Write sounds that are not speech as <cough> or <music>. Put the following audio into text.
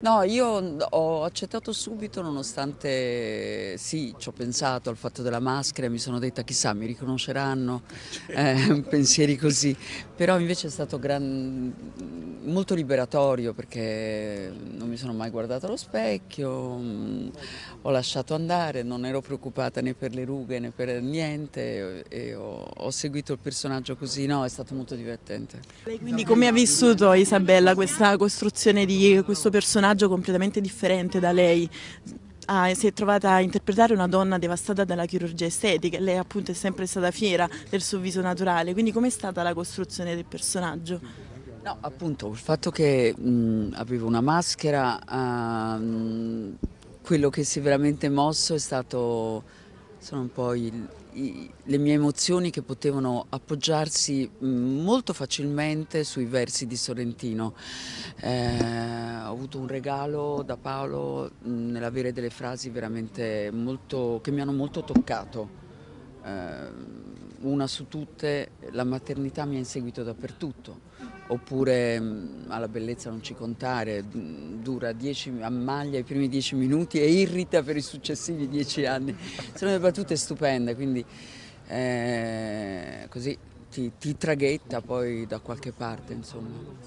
No, io ho accettato subito nonostante sì, ci ho pensato al fatto della maschera, mi sono detta chissà mi riconosceranno, certo. eh, <laughs> pensieri così, però invece è stato gran... molto liberatorio perché non mi sono mai guardata allo specchio, mh, mm, ho lasciato andare, non ero preoccupata né per le rughe né per niente e ho, ho seguito il personaggio così, no, è stato molto divertente. Quindi come ha vissuto Isabella questa costruzione di questo personaggio? personaggio completamente differente da lei. Ah, si è trovata a interpretare una donna devastata dalla chirurgia estetica, lei appunto è sempre stata fiera del suo viso naturale, quindi com'è stata la costruzione del personaggio? No, appunto, il fatto che mh, avevo una maschera, uh, quello che si è veramente mosso è stato sono un po' il, i, le mie emozioni che potevano appoggiarsi mm, molto facilmente sui versi di Sorrentino. Eh, ho avuto un regalo da Paolo mm, nell'avere delle frasi veramente molto, che mi hanno molto toccato. Eh, una su tutte, la maternità mi ha inseguito dappertutto oppure mm, alla bellezza non ci contare, mm, dura dieci, ammaglia i primi dieci minuti e irrita per i successivi dieci anni. Sono delle battute stupende, quindi eh, così ti, ti traghetta poi da qualche parte, insomma.